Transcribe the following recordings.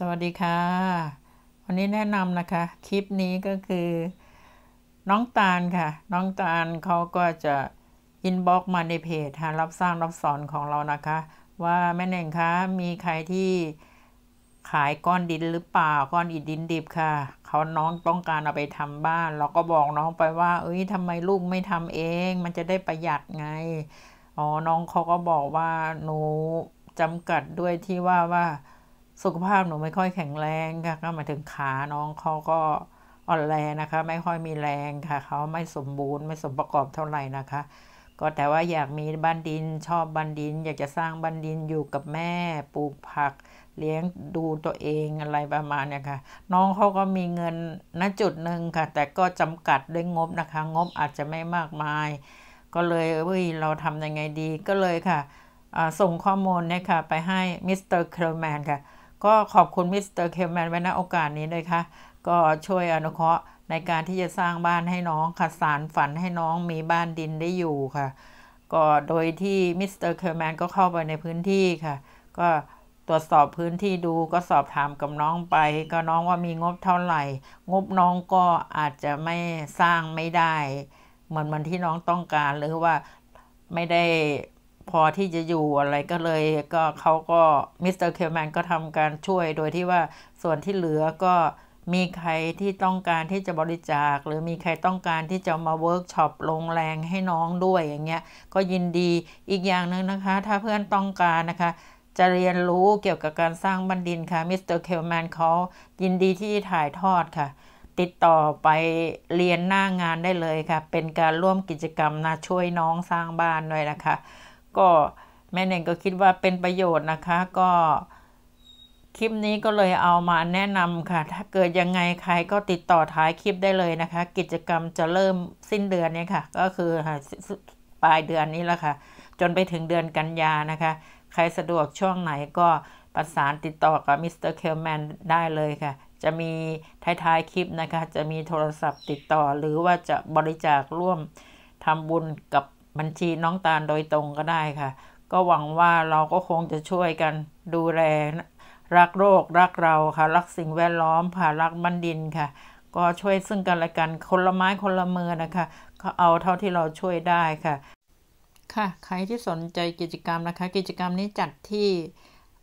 สวัสดีค่ะ วันนี้แนะนำนะคะ คลิปนี้ก็คือ น้องตาลค่ะ น้องตาลเขาก็จะ อินบ็อกมาในเพจหารับสร้างรับสอนของเรานะคะ ว่าแม่เน่งคะมีใครที่ขายก้อนดินหรือเปล่าก้อนอิดดินดิบค่ะ เขาน้องต้องการเอาไปทำบ้าน เราก็บอกน้องไปว่าเอ้ยทำไมลูกไม่ทำเอง มันจะได้ประหยัดไงอ๋อน้องเขาก็บอกว่าหนูจำกัดด้วยที่ว่าว่าสุขภาพหนูไม่ค่อยแข็งแรงค่ะก็มาถึงขาน้องเขาก็ อ่อนแรงนะคะ ไม่ค่อยมีแรงค่ะเขาไม่สมบูรณ์ไม่สมประกอบเท่าไหร่นะคะ ก็แต่ว่าอยากมีบ้านดินชอบบ้านดิน อยากจะสร้างบ้านดินอยู่กับแม่ปลูกผัก เลี้ยงดูตัวเองอะไรประมาณเนี่ยค่ะ น้องเขาก็มีเงินณจุดหนึ่งค่ะ แต่ก็จำกัดด้วยงบนะคะงบอาจจะไม่มากมาย ก็เลยเฮ้ยเราทำยังไงดีก็เลยค่ะส่งข้อมูลเนี่ยค่ะไปให้มิสเตอร์เคลแมนค่ะก็ขอบคุณมิสเตอร์เคลแมนไว้ณโอกาสนี้เลยค่ะ ก็ช่วยอนุเคราะห์ในการที่จะสร้างบ้านให้น้องค่ะสารฝันให้น้องมีบ้านดินได้อยู่ค่ะ ก็โดยที่มิสเตอร์เคลแมนก็เข้าไปในพื้นที่ค่ะ ก็ตรวจสอบพื้นที่ดู ก็สอบถามกับน้องไป ก็น้องว่ามีงบเท่าไหร่ งบน้องก็อาจจะไม่สร้างไม่ได้ เหมือนมันที่น้องต้องการหรือว่าไม่ได้พอที่จะอยู่อะไรก็เลยก็เขาก็มิสเตอร์เคลแมนก็ทำการช่วยโดยที่ว่าส่วนที่เหลือก็มีใครที่ต้องการที่จะบริจาค หรือมีใครต้องการที่จะมาเวิร์กช็อปลงแรงให้น้องด้วยอย่างเงี้ย ก็ยินดีอีกอย่างหนึ่งนะคะ ถ้าเพื่อนต้องการนะคะ จะเรียนรู้เกี่ยวกับการสร้างบันดินค่ะมิสเตอร์เคลแมนเขายินดีที่ถ่ายทอดค่ะ ติดต่อไปเรียนหน้างานได้เลยค่ะ เป็นการร่วมกิจกรรมนะช่วยน้องสร้างบ้านด้วยนะคะก็แม่เน่งก็คิดว่าเป็นประโยชน์นะคะก็คลิปนี้ก็เลยเอามาแนะนำค่ะ ถ้าเกิดยังไงใครก็ติดต่อท้ายคลิปได้เลยนะคะ กิจกรรมจะเริ่มสิ้นเดือนนี้ค่ะ ก็คือปลายเดือนนี้แล้วค่ะจนไปถึงเดือนกันยานะคะ ใครสะดวกช่วงไหนก็ประสานติดต่อกับมิสเตอร์เคลแมนได้เลยค่ะ จะมีท้ายๆคลิปนะคะจะมีโทรศัพท์ติดต่อหรือว่าจะบริจาคร่วมทำบุญกับบัญชีน้องตาลโดยตรงก็ได้ค่ะ ก็หวังว่าเราก็คงจะช่วยกันดูแลรักโรครักเราค่ะ รักสิ่งแวดล้อมผ่ารักบันดินค่ะ ก็ช่วยซึ่งกันและกัน คนละไม้คนละมือนะคะ ก็เอาเท่าที่เราช่วยได้ค่ะ ค่ะ ใครที่สนใจกิจกรรมนะคะ กิจกรรมนี้จัดที่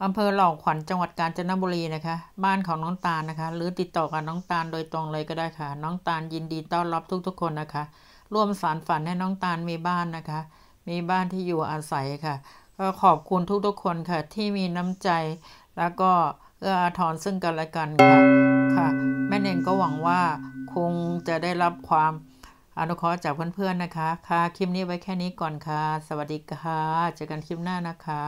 อำเภอหลอกขวัญจังหวัดกาญจนบุรีนะคะ บ้านของน้องตาลนะคะ หรือติดต่อกับน้องตาลโดยตรงเลยก็ได้ค่ะ น้องตาลยินดีต้อนรับทุก ๆ คนนะคะร่วมสารฝันให้น้องตาลมีบ้านนะคะ มีบ้านที่อยู่อาศัยค่ะ ก็ขอบคุณทุกๆคนค่ะ ที่มีน้ำใจ แล้วก็เอื้ออาทรซึ่งกันและกันค่ะค่ะแม่เนงก็หวังว่า คงจะได้รับความอนุเคราะห์จากเพื่อนๆนะคะ ค่ะคลิปนี้ไว้แค่นี้ก่อนค่ะ สวัสดีค่ะ เจอกันคลิปหน้านะคะ